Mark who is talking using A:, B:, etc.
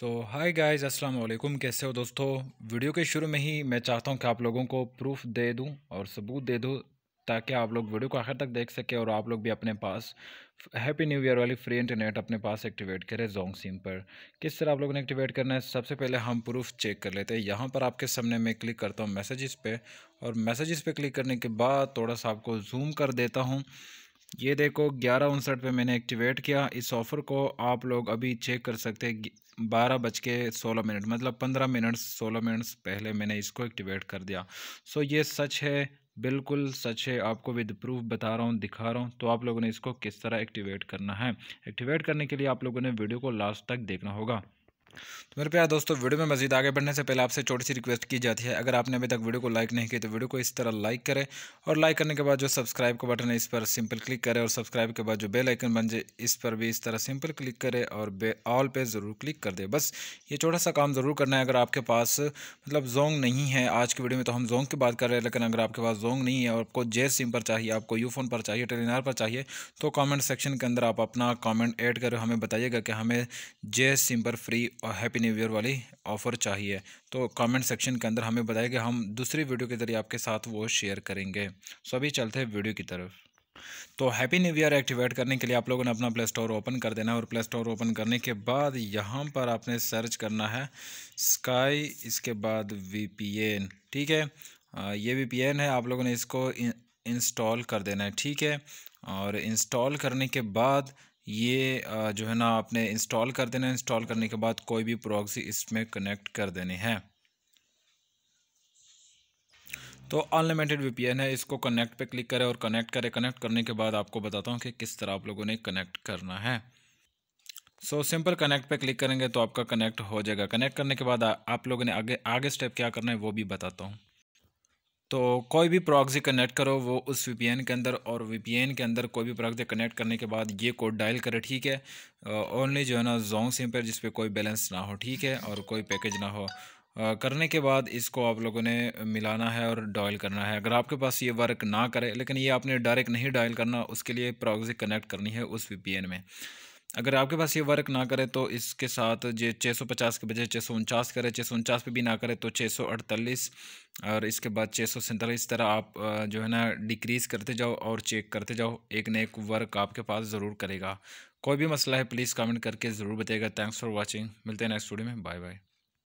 A: सो hi guys अस्सलाम वालेकुम कैसे हो दोस्तों वीडियो के शुरू में ही मैं चाहता हूं कि आप लोगों को प्रूफ दे दूं और सबूत दे दूं ताकि आप लोग वीडियो को आखिर तक देख सकें और आप लोग भी अपने पास हैप्पी न्यू ईयर वाली फ्री इंटरनेट अपने पास एक्टिवेट करें जोंग सिम पर किस तरह आप लोगों ने एक्टिवेट करना है सबसे पहले हम प्रूफ चेक कर लेते हैं यहाँ पर आपके सामने मैं क्लिक करता हूँ मैसेजेस पे और मैसेजेस पे क्लिक करने के बाद थोड़ा सा आपको जूम कर देता हूँ ये देखो ग्यारह उनसठ पर मैंने एक्टिवेट किया इस ऑफ़र को आप लोग अभी चेक कर सकते बारह बज के सोलह मिनट मतलब पंद्रह मिनट सोलह मिनट्स पहले मैंने इसको एक्टिवेट कर दिया सो ये सच है बिल्कुल सच है आपको विद प्रूफ बता रहा हूँ दिखा रहा हूँ तो आप लोगों ने इसको किस तरह एक्टिवेट करना है एक्टिवेट करने के लिए आप लोगों ने वीडियो को लास्ट तक देखना होगा तो मेरे प्यार दोस्तों वीडियो में मजीद आगे बढ़ने से पहले आपसे छोटी सी रिक्वेस्ट की जाती है अगर आपने अभी तक वीडियो को लाइक नहीं किया तो वीडियो को इस तरह लाइक करें और लाइक करने के बाद जो सब्सक्राइब का बटन है इस पर सिंपल क्लिक करें और सब्सक्राइब के बाद जो बेल आइकन बन जाए इस पर भी इस तरह सिंपल क्लिक करें और बे ऑल पे ज़रूर क्लिक कर दे बस ये छोटा सा काम ज़रूर करना है अगर आपके पास मतलब जोंग नहीं है आज की वीडियो में तो हम जोंग की बात कर रहे हैं लेकिन अगर आपके पास जोंग नहीं है और आपको जे सिम पर चाहिए आपको यू फोन पर चाहिए टेलीनार पर चाहिए तो कॉमेंट सेक्शन के अंदर आप अपना कॉमेंट एड करें हमें बताइएगा कि हमें जे सिम पर फ्री हैप्पी न्यू ईयर वाली ऑफ़र चाहिए तो कमेंट सेक्शन के अंदर हमें बताएं कि हम दूसरी वीडियो के ज़रिए आपके साथ वो शेयर करेंगे सो अभी चलते हैं वीडियो की तरफ तो हैप्पी न्यू ईयर एक्टिवेट करने के लिए आप लोगों ने अपना प्ले स्टोर ओपन कर देना है और प्ले स्टोर ओपन करने के बाद यहाँ पर आपने सर्च करना है स्काई इसके बाद वी ठीक है ये वी है आप लोगों ने इसको इंस्टॉल कर देना है ठीक है और इंस्टॉल करने के बाद ये जो है ना आपने इंस्टॉल कर देना इंस्टॉल करने के बाद कोई भी प्रॉक्सी इसमें कनेक्ट कर देनी है तो अनलिमिटेड वीपीएन है इसको कनेक्ट पे क्लिक करें और कनेक्ट करें कनेक्ट करने के बाद आपको बताता हूँ कि किस तरह आप लोगों ने कनेक्ट करना है सो सिंपल कनेक्ट पे क्लिक करेंगे तो आपका कनेक्ट हो जाएगा कनेक्ट करने के बाद आ, आप लोगों ने आगे आगे स्टेप क्या करना है वो भी बताता हूँ तो कोई भी प्रॉक्सी कनेक्ट करो वो उस वी के अंदर और वी के अंदर कोई भी प्रॉक्सी कनेक्ट करने के बाद ये कोड डायल करे ठीक है ओनली जो है ना जोंग सिम पर जिसपे कोई बैलेंस ना हो ठीक है और कोई पैकेज ना हो करने के बाद इसको आप लोगों ने मिलाना है और डायल करना है अगर आपके पास ये वर्क ना करे लेकिन ये आपने डायरेक्ट नहीं डायल करना उसके लिए प्रॉक्सी कनेक्ट करनी है उस वी में अगर आपके पास ये वर्क ना करे तो इसके साथ जो छः सौ पचास के बजाय छः सौ उनचास करे छः सौ उनचास पर भी ना करे तो छः सौ अड़तालीस और इसके बाद छः सौ सैंतालीस तरह आप जो है ना डिक्रीज़ करते जाओ और चेक करते जाओ एक ना एक वर्क आपके पास ज़रूर करेगा कोई भी मसला है प्लीज़ कमेंट करके ज़रूर बताइएगा थैंक्स फॉर वॉचिंग मिलते हैं नेक्स्ट वीडियो में बाय बाय